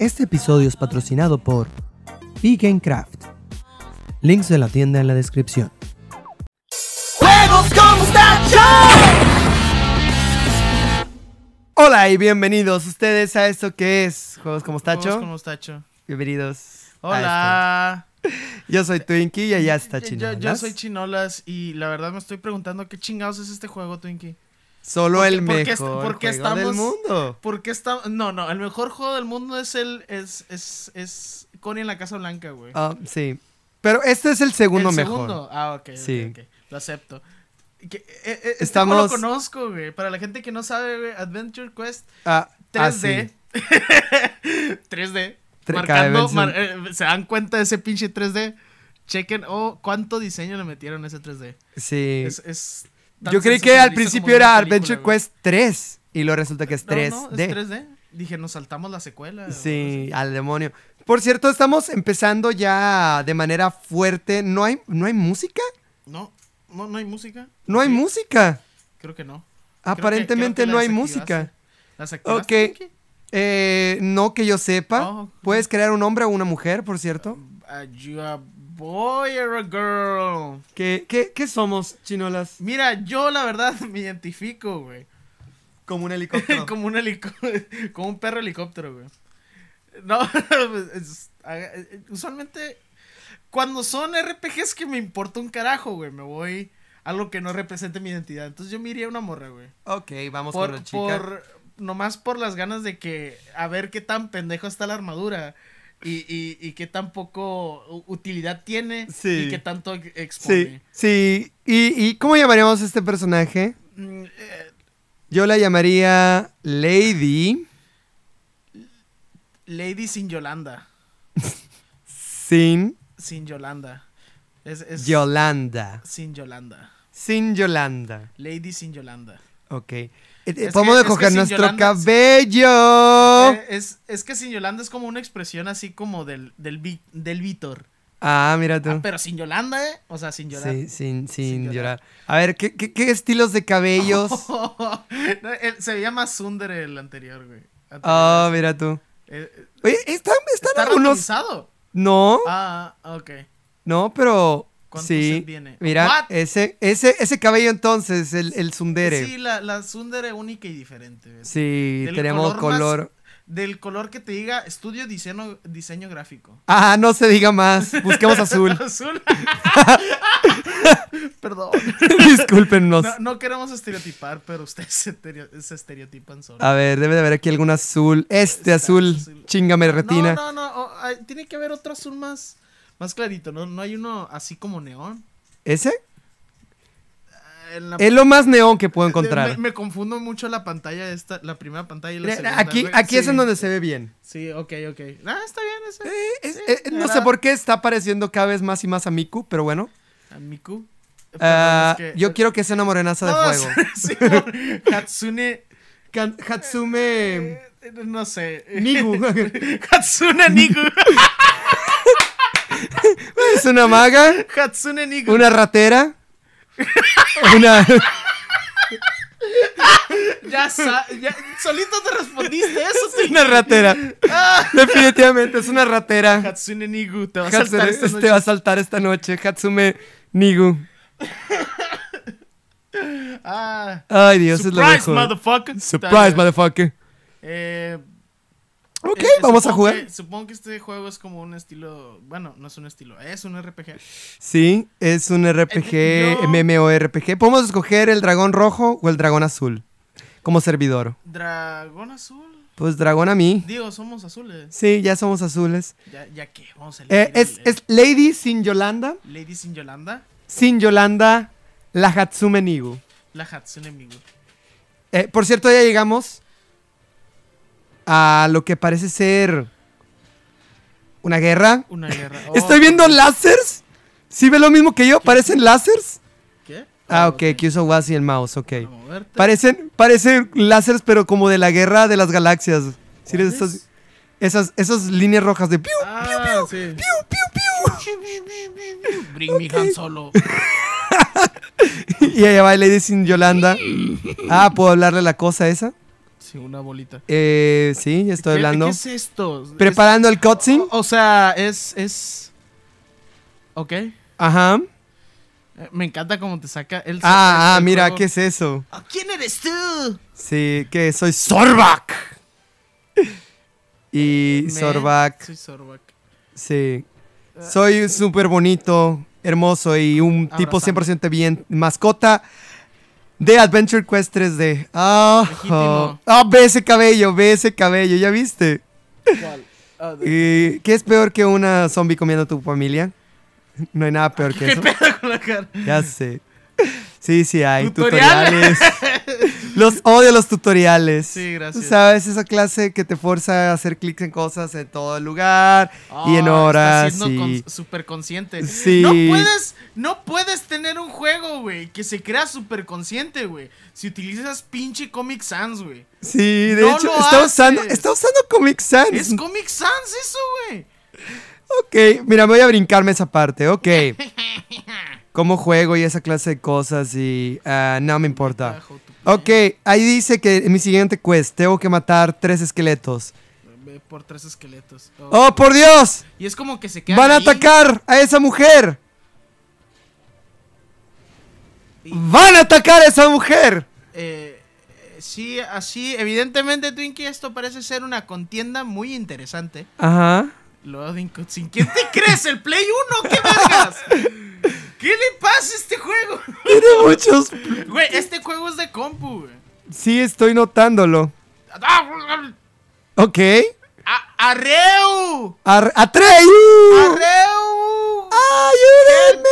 Este episodio es patrocinado por Vegan Craft. Links de la tienda en la descripción. ¡Juegos con Tacho! Hola y bienvenidos ustedes a esto que es Juegos como Tacho. Juegos como Bienvenidos. Hola. Este. Yo soy Twinkie y allá está Chinolas. Yo, soy Chinolas y la verdad me estoy preguntando qué chingados es este juego, Twinkie. Solo el mejor porque juego del mundo. Porque estamos...? no, no, el mejor juego del mundo es el es, es, es Connie en la Casa Blanca, güey. Ah, sí. Pero este es el segundo ¿El mejor. Segundo? Ah, ok. Sí. Lo acepto. Eh, eh, este estamos... No lo conozco, güey. Para la gente que no sabe, güey, Adventure Quest 3D. Ah, ah, 3D. marcando, eh, se dan cuenta de ese pinche 3D. Chequen, oh, cuánto diseño le metieron a ese 3D. Sí. Es, es yo creí que al principio era Adventure Quest 3 y luego resulta que es 3D. No, es 3D. Dije, nos saltamos la secuela. Sí, al demonio. Por cierto, estamos empezando ya de manera fuerte. ¿No hay, ¿no hay música? No, no, hay música. ¿No hay música? Creo que no. Aparentemente no hay música. ¿Las ok. Eh, no que yo sepa. Oh, ¿Puedes crear un hombre o una mujer, por cierto? Ah, yo, boy or girl. ¿Qué, somos, chinolas? Mira, yo la verdad me identifico, güey. Como un helicóptero. como un como un perro helicóptero, güey. No, pues, eh, usualmente cuando son RPGs que me importa un carajo, güey, me voy a algo que no represente mi identidad. Entonces yo me iría una morra, güey. Ok, vamos por, con la chica. nomás por las ganas de que a ver qué tan pendejo está la armadura y, y, y qué tan poco utilidad tiene y qué tanto expone. Sí, sí. ¿Y, ¿Y, cómo llamaríamos a este personaje? Mm, eh, Yo la llamaría Lady. Lady sin Yolanda. sin. Sin Yolanda. Yolanda. Sin Yolanda. Sin Yolanda. Lady sin Yolanda. Ok. ¿cómo eh, eh, Podemos que, nuestro cabello. Eh, es, es, que sin Yolanda es como una expresión así como del, del, del Ah, mira tú. Ah, pero sin Yolanda, ¿eh? O sea, sin llorar. Sí, sin, sin, llorar. A ver, ¿qué, qué, qué estilos de cabellos? se veía más Sunder el anterior, güey. Ah, mira tú. Oye, están, están está No. Ah, ah, ok. No, pero sí, Mira, ese, ese, ese cabello entonces, el, el sundere. Sí, la, la sundere única y diferente. Sí, tenemos color. del color que te diga estudio diseño, diseño gráfico. Ah, no se diga más. Busquemos azul. azul. Perdón. Discúlpenos. No, queremos estereotipar, pero ustedes se, estereotipan solo. A ver, debe de haber aquí algún azul. Este azul, Chingame ah, retina. No, no, no. Oh, tiene que haber otro azul más. Más clarito, ¿no? No hay uno así como neón. ¿Ese? Ah, es lo más neón que puedo eh, eh, encontrar. Me, confundo mucho la pantalla esta, la primera pantalla y la segunda. Aquí, aquí es en donde se ve bien. Sí, ok, ok. Ah, está bien ese. Eh, no sé por qué está apareciendo cada vez más y más a Miku, pero bueno. ¿A Miku? Ah, yo quiero que sea una morenaza de fuego. Hatsune... No sé. Nigu. Hatsune Nigu. es una maga. Hatsune Una ratera. una. Ya, ya, solito te respondiste eso. Es una ratera. Definitivamente es una ratera. Hatsune Nigu te este va a saltar esta noche. Te va Hatsume Nigu. Ah. Ay, Dios, Surprise, es lo mejor. Motherfucker. Surprise, motherfucker. Eh, Ok, eh, vamos a jugar. supongo que este juego es como un estilo. Bueno, no es un estilo, es un RPG. Sí, es un eh, RPG, eh, MMORPG. Podemos escoger el dragón rojo o el dragón azul como servidor. ¿Dragón azul? Pues dragón a mí. Digo, somos azules. Sí, ya somos azules. ¿Ya, ya qué? Vamos a elegir. es, es Lady Sin Yolanda. Lady Sin Yolanda. Sin Yolanda, la Hatsune Migu. La Hatsune Migu. por cierto, ya llegamos a lo que parece ser una guerra. Estoy oh, viendo lásers. ¿Sí ve lo mismo que yo? ¿Parecen lásers? ¿Qué? Ah, ah ok, que uso WAS y el mouse, ok. Parecen, parecen lásers, pero como de la guerra de las galaxias. ¿Sí Esas, esas líneas rojas de piu, ah, piu, piu, piu, piu, piu. Bring me Han Solo. y ella va y Sin Yolanda. Ah, ¿puedo hablarle la cosa esa? Sí, una bolita. Eh, sí, estoy hablando. ¿Qué es esto? ¿Preparando el cutscene? O, sea, es, es... Ok. Ajá. Eh, me encanta cómo te saca el... Ah, ah mira, ¿qué es eso? Ah, ¿Quién eres tú? Sí, que soy Sorbac. Y Zorbak eh, eh, Soy Sorbac. Sí. Ah. Soy súper bonito, hermoso y un tipo 100% bien mascota de Adventure Quest 3D. Ah, oh, oh, ve ese cabello, ve ese cabello, ¿ya viste? ¿Cuál? Ah, qué es peor que una zombie comiendo a tu familia? No hay nada peor que eso. Ya sé. Sí, sí hay. ¿Tutoriales? tutoriales Los odio los tutoriales. Sí, gracias. Sabes, esa clase que te forza a hacer clics en cosas en todo el lugar y en ah, horas. Estás siendo súper consciente. Sí. No puedes, no puedes tener un juego, güey, que se crea súper consciente, güey. Si utilizas pinche Comic Sans, güey. Sí, de hecho, está usando, está usando Comic Sans. Es Comic Sans eso, güey. Ok, mira, voy a brincarme esa parte, ok. Como juego y esa clase de cosas y ah, no me importa. Ok, ahí dice que en mi siguiente quest tengo que matar tres esqueletos. Eh, por tres esqueletos. Oh, ¡Oh, por Dios! Y es como que se quedan ¡Van a atacar a esa mujer! ¡Van a atacar a esa mujer! Eh, eh, sí, así, evidentemente, Twinkie, esto parece ser una contienda muy interesante. Ajá. te crees? ¡El Play 1! ¡Qué vergas! ¿Qué le pasa a este juego? Tiene muchos. Güey, este juego es de compu, güey. Sí, estoy notándolo. ok. A ¡Arreu! Ar uh. ¡Ayúdenme!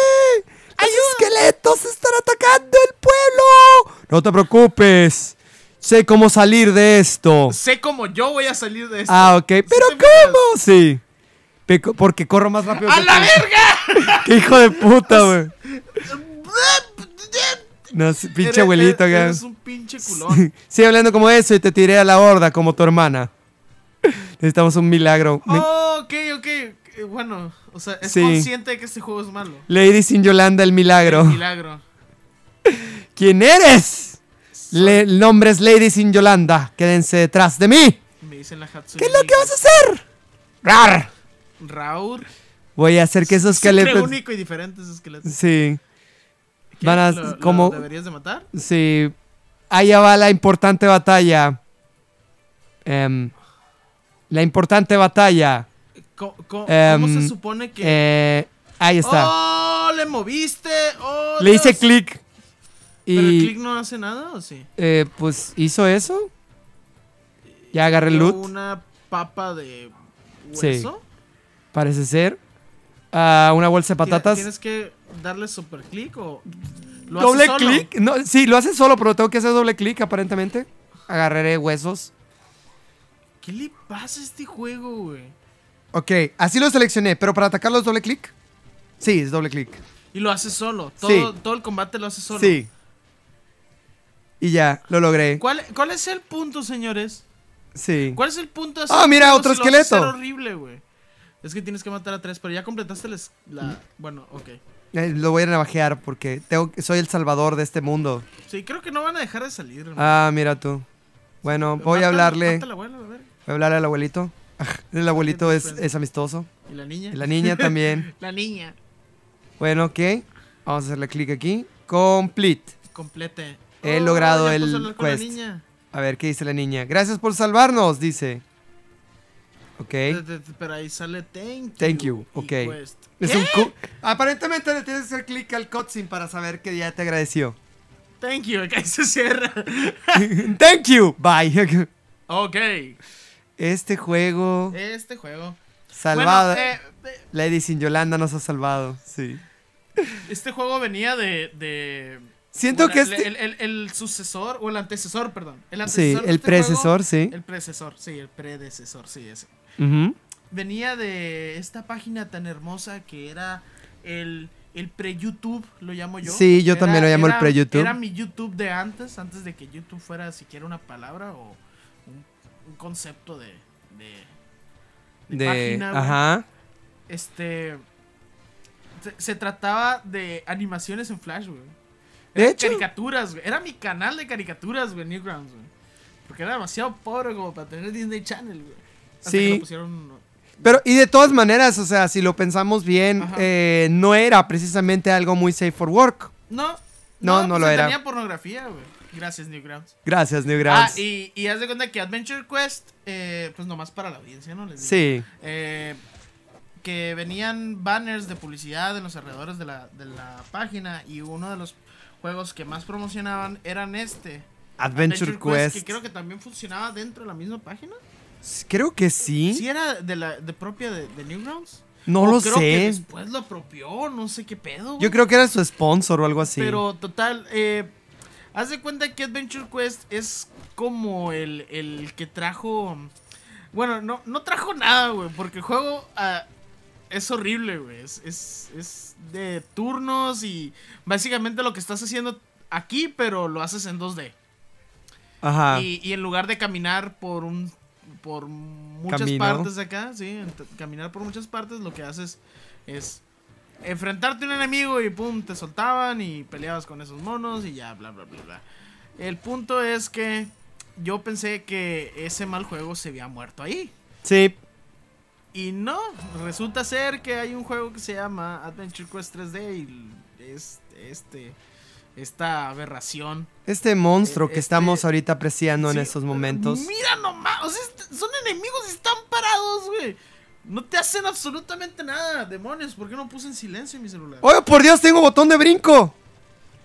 ¡Los esqueletos están atacando el pueblo! No te preocupes. Sé cómo salir de esto. Sé cómo yo voy a salir de esto. Ah, ok. ¿Pero cómo? Sí porque corro más rápido. ¡A la verga! ¡Qué hijo de puta, güey! No, pinche abuelito, güey. Eres un pinche culón. Sigue hablando como eso y te tiré a la horda como tu hermana. Necesitamos un milagro. Oh, ok, ok. Eh, bueno, o sea, es consciente de que este juego es malo. Lady sin Yolanda, el milagro. milagro. ¿Quién eres? Le, el nombre es Lady sin Yolanda. Quédense detrás de mí. Me dicen la Hatsune ¿Qué es lo que vas a hacer? ¡Rar! Raúl. Voy a hacer que esos esqueletos. único Sí. Van a, como, deberías de matar? Sí. Allá va la importante batalla. Em, la importante batalla. ¿Cómo, em, se supone que.? Eh, ahí está. ¡Oh! ¡Le moviste! ¡Oh, le hice clic. ¿Pero el clic no hace nada o sí? Eh, pues hizo eso. Ya agarré el loot. Una papa de hueso. Sí parece ser, a ah, una bolsa de patatas. ¿Tienes que darle super clic o...? ¿Lo ¿Doble clic? No, sí, lo hace solo, pero tengo que hacer doble clic aparentemente. Agarraré huesos. ¿Qué le pasa a este juego, güey? Ok, así lo seleccioné, pero para atacarlo es doble clic. Sí, es doble clic. Y lo hace solo. Todo, el combate lo hace solo. Sí. Y ya, lo logré. ¿Cuál, es el punto, señores? Sí. ¿Cuál es el punto de Ah, mira, otro esqueleto. horrible, güey. Es que tienes que matar a tres, pero ya completaste la... Bueno, ok. lo voy a navajear porque tengo, soy el salvador de este mundo. Sí, creo que no van a dejar de salir. Ah, mira tú. Bueno, voy a hablarle... Voy a hablarle al abuelito. Ah, el abuelito pues, pues. es, amistoso. ¿Y la niña? Y la niña también. la niña. Bueno, ok. Vamos a hacerle clic aquí. Complete. Complete. He oh, logrado el quest. A ver, ¿qué dice la niña? Gracias por salvarnos, dice. Ok. Pero ahí sale thank you. Thank you, ok. Pues, es un Aparentemente le tienes que hacer clic al cutscene para saber que ya te agradeció. Thank you, acá se cierra. thank you, bye. ok. Este juego. Este juego. Salvado. Eh, eh, Lady sin Yolanda nos ha salvado, sí. Este juego venía de, de Siento que es este el, sucesor, o el antecesor, perdón. El antecesor sí, el precesor, este predecesor, sí. El predecesor, sí, el predecesor, sí, ese. Venía de esta página tan hermosa que era el, pre-YouTube, lo llamo yo. Sí, yo también lo llamo el pre-YouTube. Era mi YouTube de antes, antes de que YouTube fuera siquiera una palabra o un, concepto de... De... página, ajá. este... Se, trataba de animaciones en Flash, güey. De Caricaturas, güey. Era mi canal de caricaturas, güey, Newgrounds, güey. Porque era demasiado pobre como para tener Disney Channel, güey. sí. Que lo pusieron pero, y de todas maneras, o sea, si lo pensamos bien, eh, no era precisamente algo muy safe for work. No. No, no, pues lo era. Tenía pornografía, güey. Gracias, Newgrounds. Gracias, ah, Newgrounds. Ah, y, haz de cuenta que Adventure Quest, eh, pues nomás para la audiencia, ¿no? Les digo. Sí. Eh, que venían banners de publicidad en los alrededores de la, de la página y uno de los juegos que más promocionaban eran este. Adventure, Quest. Que creo que también funcionaba dentro de la misma página. Creo que sí. ¿Sí era de la de propia de, Newgrounds? No lo sé. Que después lo apropió, no sé qué pedo. Yo creo que era su sponsor o algo así. Pero total, eh, haz de cuenta que Adventure Quest es como el, el que trajo. Bueno, no, no trajo nada, güey, porque el juego ah, es horrible, güey. Es, de turnos y básicamente lo que estás haciendo aquí, pero lo haces en 2D. Ajá. Y, en lugar de caminar por un por muchas partes de acá, sí, caminar por muchas partes, lo que haces es enfrentarte a un enemigo y pum, te soltaban y peleabas con esos monos y ya, bla, bla, bla, bla. El punto es que yo pensé que ese mal juego se había muerto ahí. Sí. Y no, resulta ser que hay un juego que se llama Adventure Quest 3D y es este esta aberración. Este monstruo que eh, estamos este ahorita apreciando en estos momentos. Mira nomás, este, son enemigos están parados, güey. No te hacen absolutamente nada, demonios. ¿Por qué no puse en silencio mi celular? ¡Oh, por Dios, tengo botón de brinco!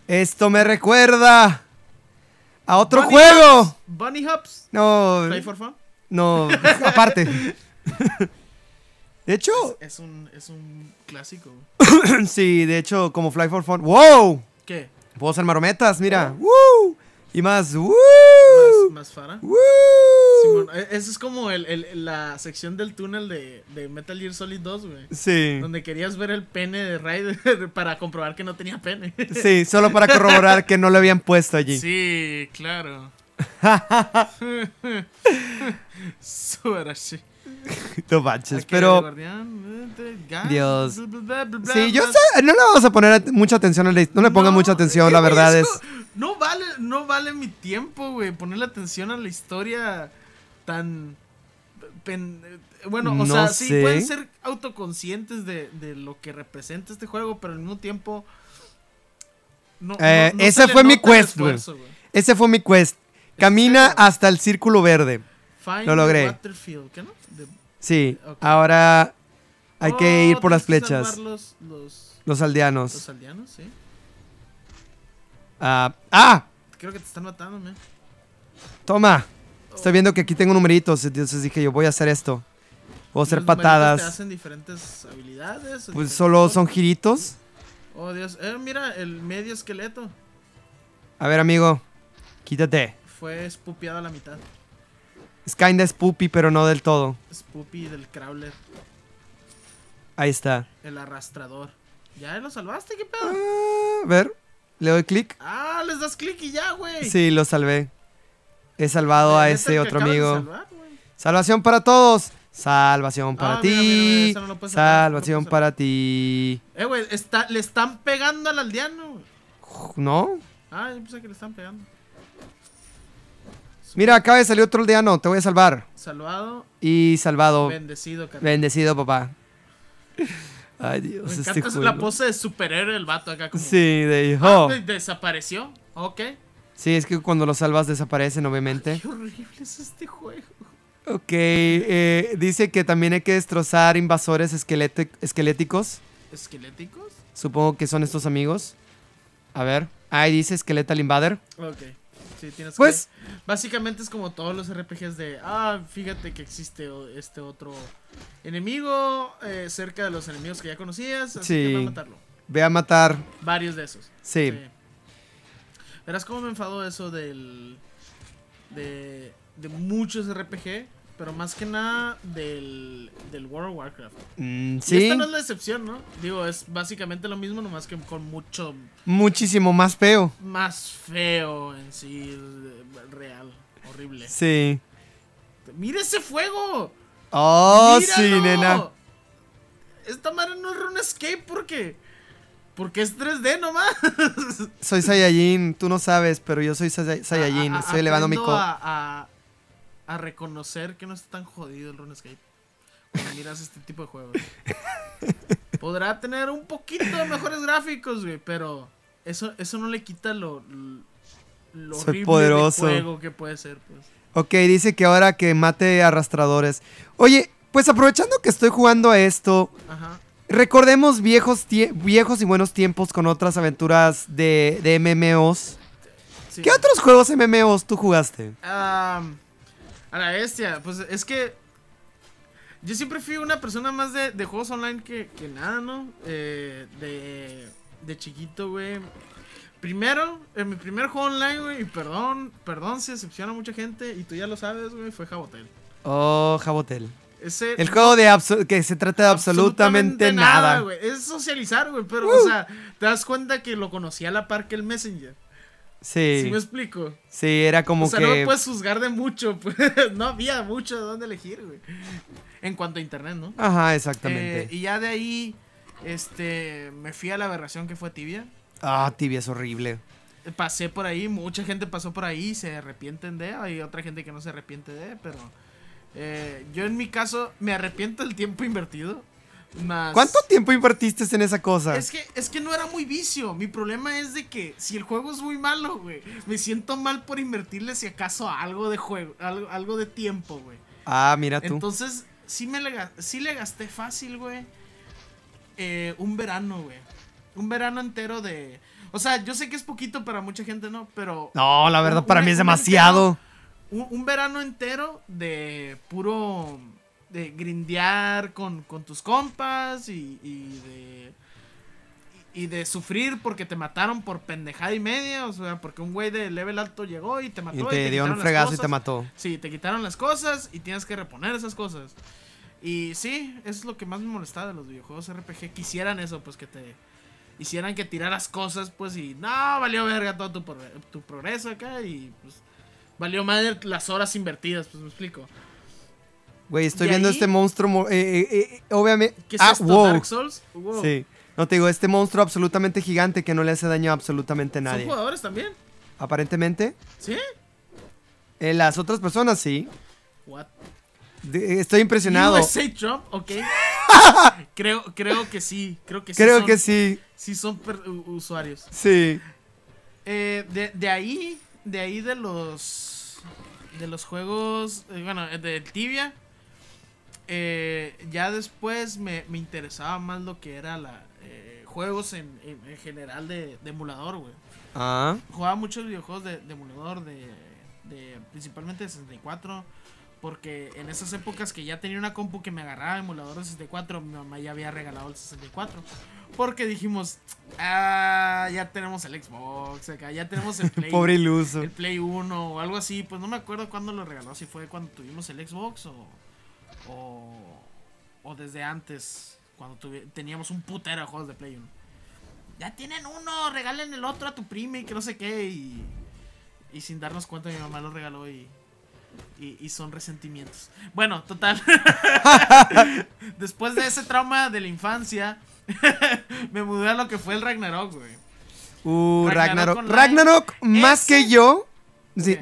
Esto me recuerda a otro juego. ¿Bunny Hops? No. ¿Play for fun? No, aparte. De hecho. Es, un, es un clásico. sí, de hecho, como Fly for Fun. ¡Wow! ¿Qué? Puedo ser marometas, mira. Oh. wow Y más. ¡Woo! Más, Fara. ¡Woo! E, Esa es como la sección del túnel de, Metal Gear Solid 2, güey. Sí. Donde querías ver el pene de Raider para comprobar que no tenía pene. sí, solo para corroborar que no lo habían puesto allí. Sí, claro. Súper así. no manches, pero. Este, Dios. Sí, yo no le vamos a poner mucha atención a la No le ponga mucha atención, la verdad es. No vale, no vale mi tiempo, güey. Ponerle atención a la historia tan. bueno, o sea, sí, pueden ser autoconscientes de, de, lo que representa este juego, pero al mismo tiempo. No, eh, ese fue mi quest, güey. Ese fue mi quest. Camina hasta el círculo verde. No lo logré. no? Sí, ahora hay que oh, ir por las flechas. Los, aldeanos. Los aldeanos, sí. Ah, ¡Ah! Creo que te están matando, man. Toma. Estoy oh. viendo que aquí tengo numeritos, entonces dije yo voy a hacer esto. Voy a hacer patadas. hacen diferentes habilidades? Pues solo son giritos. Oh, Dios. Eh, mira, el medio esqueleto. A ver, amigo. Quítate. Fue espupiado a la mitad. Es kinda spoopy, pero no del todo. Spoopy del crawler. Ahí está. El arrastrador. ¿Ya lo salvaste? ¿Qué pedo? Ah, a ver, le doy clic. Ah, les das clic y ya, güey. Sí, lo salvé. He salvado a ese otro amigo. Salvación para todos. Salvación ah, para ti. Salvación para ti. Eh, güey, le están pegando al aldeano. No. Ah, yo pensé que le están pegando. Mira, acaba de salir otro aldeano, te voy a salvar. Salvado. Y salvado. Bendecido, Bendecido, papá. Ay, Dios. Me este encanta la pose de superhéroe el vato acá. Como, sí, de ah, hijo. desapareció. Ok. Sí, es que cuando lo salvas desaparecen, obviamente. Qué horrible es este juego. Ok, eh, dice que también hay que destrozar invasores esqueléticos. ¿Esqueléticos? Supongo que son estos amigos. A ver. Ahí dice Skeletal Invader. Ok pues, Básicamente es como todos los RPGs de, ah, fíjate que existe este otro enemigo eh, cerca de los enemigos que ya conocías, así sí. que a matarlo. Ve a matar. Varios de esos. Sí. Verás cómo me enfado eso del... De, de muchos RPG pero más que nada del, del World of Warcraft. Mm, sí. esta no es la excepción, ¿no? Digo, es básicamente lo mismo, nomás que con mucho. Muchísimo más feo. Más feo en sí, real, horrible. Sí. ¡Mira ese fuego! ¡Oh, sí, nena! Esta madre no es RuneScape porque. Porque es 3D nomás. Soy Saiyajin, tú no sabes, pero yo soy Saiyajin. Estoy elevando mi co. a, a reconocer que no está tan jodido el RuneScape cuando miras este tipo de juegos. Podrá tener un poquito mejores gráficos, güey, pero eso, eso no le quita lo, lo poderoso. juego que puede ser, pues. Ok, dice que ahora que mate arrastradores. Oye, pues aprovechando que estoy jugando a esto, Ajá. recordemos viejos, viejos y buenos tiempos con otras aventuras de, de MMOs. ¿Qué otros juegos MMOs tú jugaste? Ah... A la bestia, pues es que yo siempre fui una persona más de, juegos online que, nada, ¿no? Eh, de, de chiquito, güey. Primero, en mi primer juego online, güey, y perdón, perdón se decepciona mucha gente, y tú ya lo sabes, güey, fue Jabotel. Oh, Jabotel. el juego de que se trata de absolutamente, nada. Es socializar, güey, pero, uh. o sea, te das cuenta que lo conocí a la par que el Messenger. Sí. ¿Sí me explico? Sí, era como o sea, que... no puedes juzgar de mucho, pues. no había mucho de dónde elegir, güey. En cuanto a internet, ¿no? Ajá, exactamente. Eh, y ya de ahí, este, me fui a la aberración que fue Tibia. Ah, Tibia es horrible. Pasé por ahí, mucha gente pasó por ahí, se arrepienten de, hay otra gente que no se arrepiente de, pero... Eh, yo en mi caso me arrepiento del tiempo invertido. ¿Cuánto tiempo invertiste en esa cosa? Es que, es que no era muy vicio. Mi problema es de que si el juego es muy malo, güey, me siento mal por invertirle si acaso algo de juego, algo, de tiempo, güey. Ah, mira tú. Entonces, sí, me le, sí le gasté fácil, güey. Eh, un verano, güey. Un verano entero de. O sea, yo sé que es poquito para mucha gente, ¿no? Pero. No, la verdad, para mí es demasiado. un verano entero de puro de grindear con, tus compas y, y de y de sufrir porque te mataron por pendejada y media, o sea, porque un güey de level alto llegó y te mató. Y te, dio un fregazo y te mató. Sí, te quitaron las cosas y tienes que reponer esas cosas. Y sí, eso es lo que más me molestaba de los videojuegos RPG, que hicieran eso, pues que te hicieran que tiraras cosas, pues y no, valió verga todo tu, tu progreso acá y pues valió madre las horas invertidas, pues me explico. Güey, estoy viendo este monstruo. Eh, eh, eh, obviamente. ¿Qué es ah, esto, wow. Dark Souls? Sí. No te digo, este monstruo absolutamente gigante que no le hace daño a absolutamente nadie. ¿Son jugadores también? Aparentemente. ¿Sí? las otras personas sí. What? estoy impresionado. ¿USA Trump? Ok. creo, creo que sí. Creo que sí. Creo que sí. Sí son usuarios. Sí. de, ahí, de ahí de los, de los juegos, bueno, de Tibia, eh, ya después me, interesaba más lo que era la eh, juegos en, general de, emulador, güey. Ah. Jugaba muchos videojuegos de, emulador, de, principalmente de 64. Porque en esas épocas que ya tenía una compu que me agarraba emulador de 64, mi mamá ya había regalado el 64. Porque dijimos, ah, ya tenemos el Xbox, ya tenemos el Play. Pobre iluso. El Play 1 o algo así. Pues no me acuerdo cuándo lo regaló, si fue cuando tuvimos el Xbox o o, o desde antes, cuando teníamos un putero de juegos de Play Ya tienen uno, regalen el otro a tu prima y que no sé qué. Y, y sin darnos cuenta, mi mamá lo regaló y, y, son resentimientos. Bueno, total. Después de ese trauma de la infancia, me mudé a lo que fue el Ragnarok, güey. Uh, Ragnarok. Ragnarok, más que yo.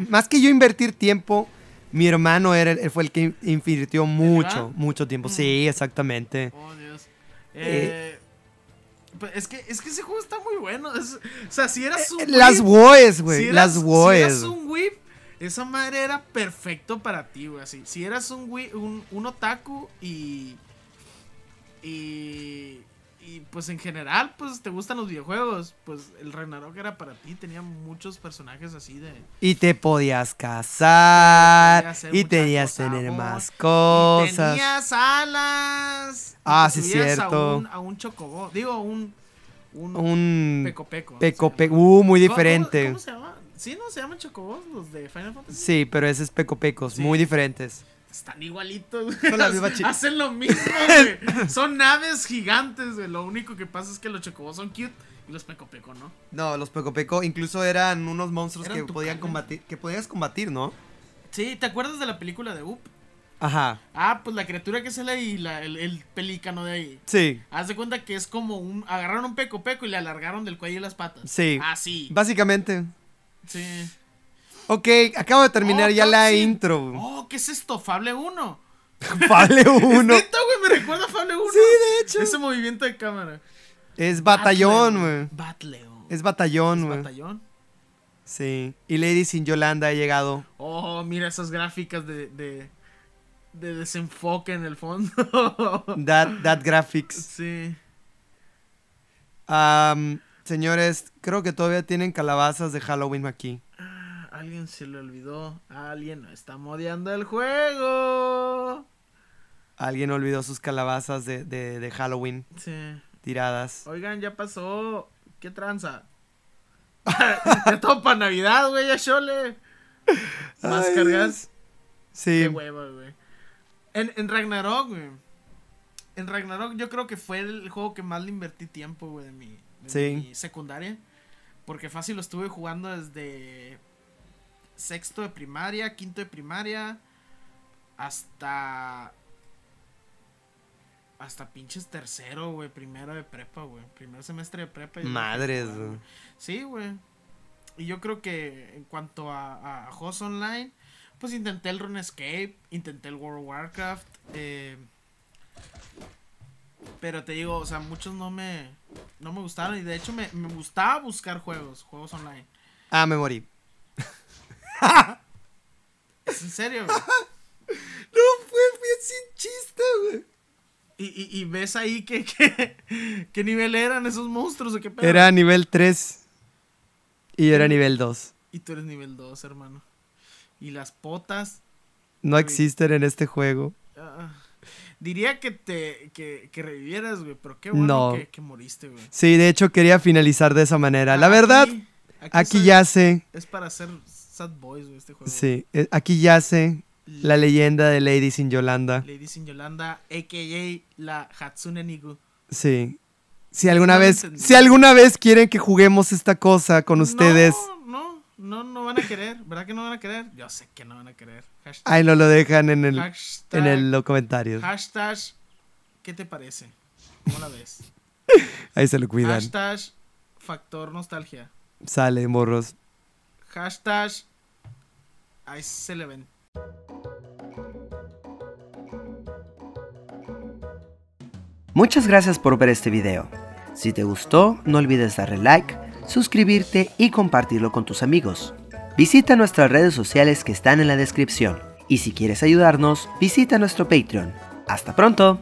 Más que yo invertir tiempo mi hermano era, fue el que invirtió mucho, mucho tiempo. Mm. Sí, exactamente. Oh, Dios. Eh, eh pues, es, que, es que ese juego está muy bueno. o sea, si eras eh, un. Eh, las boys, güey. las boys. Si eras un whip, esa madre era perfecto para ti, güey. Si eras un, un, un otaku y. Y. Y pues en general, pues te gustan los videojuegos. Pues el Ragnarok era para ti, tenía muchos personajes así de. Y te podías casar. Y tenías tener ah, más cosas. Y tenías alas. Ah, sí, cierto. A un, a un Chocobo, Digo, un. Un, un peco peco. Uh, muy diferente. ¿Cómo, se llama? Sí, no, se llaman chocobos los de Final Fantasy. Sí, pero ese es peco muy diferentes. Están igualitos, Hacen lo mismo, son naves gigantes, güey. Lo único que pasa es que los chocobos son cute y los pecopeco, ¿no? No, los pecopeco incluso eran unos monstruos que podían combatir, que podías combatir, ¿no? Sí, ¿te acuerdas de la película de Up? Ajá. Ah, pues la criatura que sale ahí, la, el, el, pelícano de ahí. Sí. Haz de cuenta que es como un. Agarraron un pecopeco y le alargaron del cuello y las patas. Sí. Así. Básicamente. Sí. Ok, acabo de terminar oh, ya la intro. Oh, ¿qué es esto? Fable 1. Fable 1. ¿Es güey? Me recuerda a Fable 1. Sí, de hecho. Ese movimiento de cámara. Es batallón, güey. Batleón. Es batallón, güey. Es batallón? Sí. Y Lady sin Yolanda ha llegado. Oh, mira esas gráficas de, de, de desenfoque en el fondo. that, that graphics. Sí. señores, creo que todavía tienen calabazas de Halloween aquí alguien se le olvidó. Alguien está modeando el juego. Alguien olvidó sus calabazas de, Halloween. Sí. Tiradas. Oigan, ya pasó. ¿Qué tranza? ya para Navidad, güey, ya chole. Más cargas. Sí. Qué huevo, güey. En, Ragnarok, güey. En Ragnarok yo creo que fue el juego que más le invertí tiempo, güey, de mi secundaria. Porque fácil lo estuve jugando desde sexto de primaria, quinto de primaria, hasta... Hasta pinches tercero, güey, primero de prepa, güey. Primer semestre de prepa. Madres, Sí, güey. Y yo creo que en cuanto a, juegos Online, pues intenté el RuneScape, intenté el World of Warcraft. Eh, pero te digo, o sea, muchos no me, no me gustaron. Y de hecho me, me gustaba buscar juegos, juegos online. Ah, me morí. en serio, güey? No, fue bien sin chiste, güey. Y, y, y ves ahí que, que, qué nivel eran esos monstruos o qué pedo. Era nivel 3 y era nivel 2. Y tú eres nivel 2, hermano. Y las potas. No existen en este juego. Ah, diría que te que, que revivieras, güey, pero qué bueno que, que, moriste, güey. Sí, de hecho quería finalizar de esa manera. La verdad, aquí, ya sé. Es para hacer... Sad Boys, este juego. Sí, eh, aquí yace la leyenda de Lady Sin Yolanda. Lady Sin Yolanda, a.k.a. la Hatsune Niku. Sí. Si alguna, vez, si alguna vez quieren que juguemos esta cosa con ustedes... No, no, no, van a querer. ¿Verdad que no van a querer? Yo sé que no van a querer. Ahí nos no lo dejan en el, en el, los comentarios. Hashtag, ¿qué te parece? ¿Cómo la ves? Ahí se lo cuidan. Hashtag, factor nostalgia. Sale, morros. Hashtag Ice Muchas gracias por ver este video. Si te gustó, no olvides darle like, suscribirte y compartirlo con tus amigos. Visita nuestras redes sociales que están en la descripción. Y si quieres ayudarnos, visita nuestro Patreon. ¡Hasta pronto!